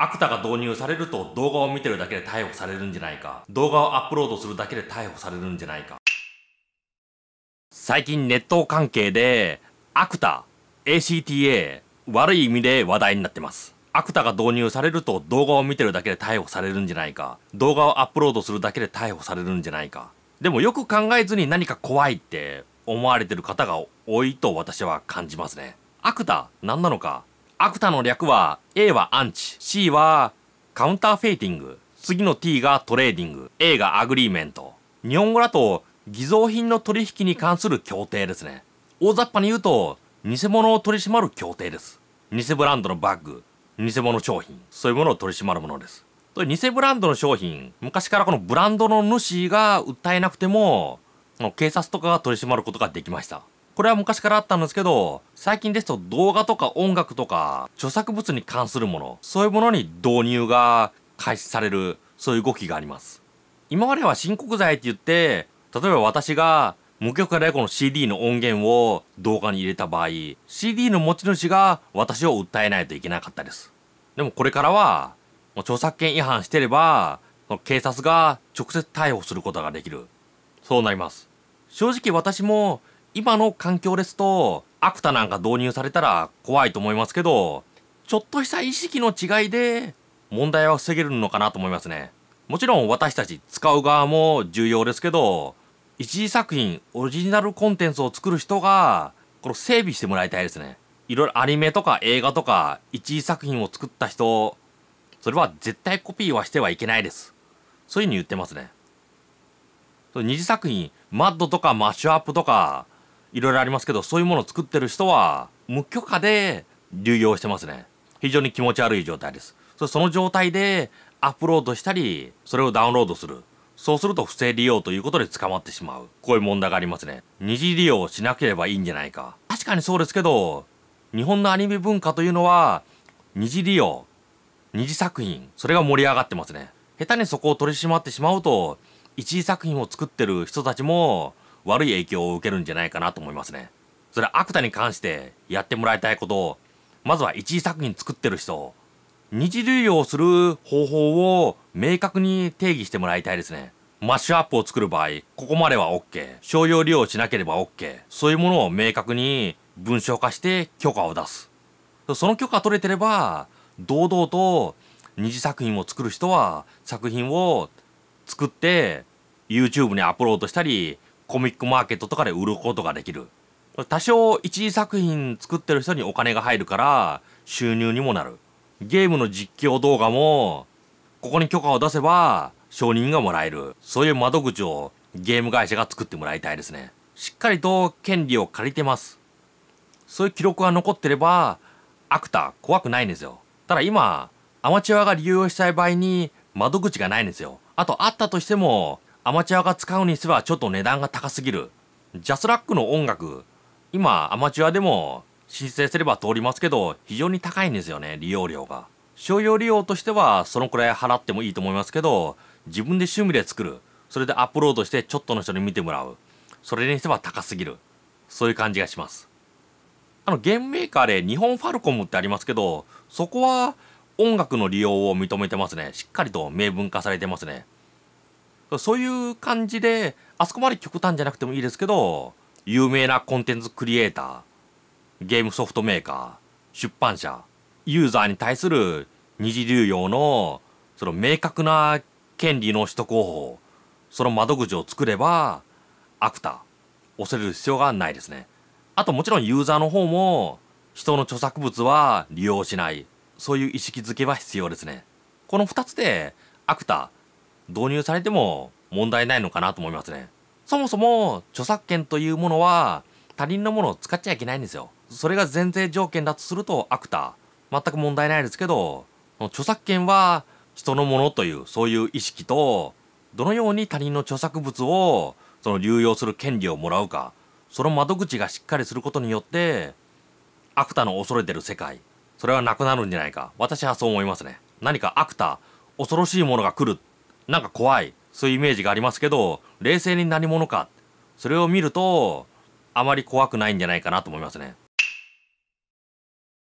アクタが導入されると動画を見てるだけで逮捕されるんじゃないか動画をアップロードするだけで逮捕されるんじゃないか最近ネット関係でアクタ ACTA 悪い意味で話題になってますアクタが導入されると動画を見てるだけで逮捕されるんじゃないか動画をアップロードするだけで逮捕されるんじゃないかでもよく考えずに何か怖いって思われてる方が多いと私は感じますねアクタ何なのかアクタの略は A はアンチ C はカウンターフェイティング次の T がトレーディング A がアグリーメント日本語だと偽造品の取引に関する協定ですね大雑把に言うと偽物を取り締まる協定です偽ブランドのバッグ偽物商品そういうものを取り締まるものです偽ブランドの商品昔からこのブランドの主が訴えなくても警察とかが取り締まることができましたこれは昔からあったんですけど、最近ですと動画とか音楽とか著作物に関するもの、そういうものに導入が開始される、そういう動きがあります。今までは申告罪って言って、例えば私が無許可でこの CD の音源を動画に入れた場合、CD の持ち主が私を訴えないといけなかったです。でもこれからは、著作権違反してれば、警察が直接逮捕することができる。そうなります。正直私も今の環境ですとアクタなんか導入されたら怖いと思いますけどちょっとした意識の違いで問題は防げるのかなと思いますねもちろん私たち使う側も重要ですけど一次作品オリジナルコンテンツを作る人がこれ整備してもらいたいですねいろいろアニメとか映画とか一次作品を作った人それは絶対コピーはしてはいけないですそういうふうに言ってますね二次作品マッドとかマッシュアップとかいろいろありますけどそういうものを作ってる人は無許可で流用してますね非常に気持ち悪い状態ですその状態でアップロードしたりそれをダウンロードするそうすると不正利用ということで捕まってしまうこういう問題がありますね二次利用しなければいいんじゃないか確かにそうですけど日本のアニメ文化というのは二次利用二次作品それが盛り上がってますね下手にそこを取り締まってしまうと一次作品を作ってる人たちも悪い影響を受けるんじゃないかなと思いますね。それはアクタに関してやってもらいたいことを、まずは1次作品作ってる人、二次流用する方法を明確に定義してもらいたいですね。マッシュアップを作る場合、ここまでは OK、商用利用しなければ OK、そういうものを明確に文章化して許可を出す。その許可取れてれば、堂々と二次作品を作る人は作品を作って YouTube にアップロードしたりコミックマーケットとかで売ることができる多少一次作品作ってる人にお金が入るから収入にもなるゲームの実況動画もここに許可を出せば承認がもらえるそういう窓口をゲーム会社が作ってもらいたいですねしっかりと権利を借りてますそういう記録が残ってればアクター怖くないんですよただ今アマチュアが利用したい場合に窓口がないんですよあとあったとしてもアマチュアが使うにすてちょっと値段が高すぎる。ジャスラックの音楽、今アマチュアでも申請すれば通りますけど、非常に高いんですよね、利用料が。商用利用としてはそのくらい払ってもいいと思いますけど、自分で趣味で作る。それでアップロードしてちょっとの人に見てもらう。それにしては高すぎる。そういう感じがします。あの、ゲームメーカーで日本ファルコムってありますけど、そこは音楽の利用を認めてますね。しっかりと明文化されてますね。そういう感じであそこまで極端じゃなくてもいいですけど有名なコンテンツクリエイターゲームソフトメーカー出版社ユーザーに対する二次流用のその明確な権利の取得方法その窓口を作ればアクター恐れる必要がないですねあともちろんユーザーの方も人の著作物は利用しないそういう意識づけは必要ですねこの二つでアクター導入されても問題ないのかなと思いますね。そもそも著作権というものは他人のものを使っちゃいけないんですよ。それが前提条件だとするとアクター。全く問題ないですけど、著作権は人のものというそういう意識と、どのように他人の著作物をその流用する権利をもらうか、その窓口がしっかりすることによって、アクターの恐れてる世界、それはなくなるんじゃないか。私はそう思いますね。何かアクタ、ー、恐ろしいものが来るなんか怖いそういうイメージがありますけど冷静に何者かそれを見るとあまり怖くないんじゃないかなと思いますね。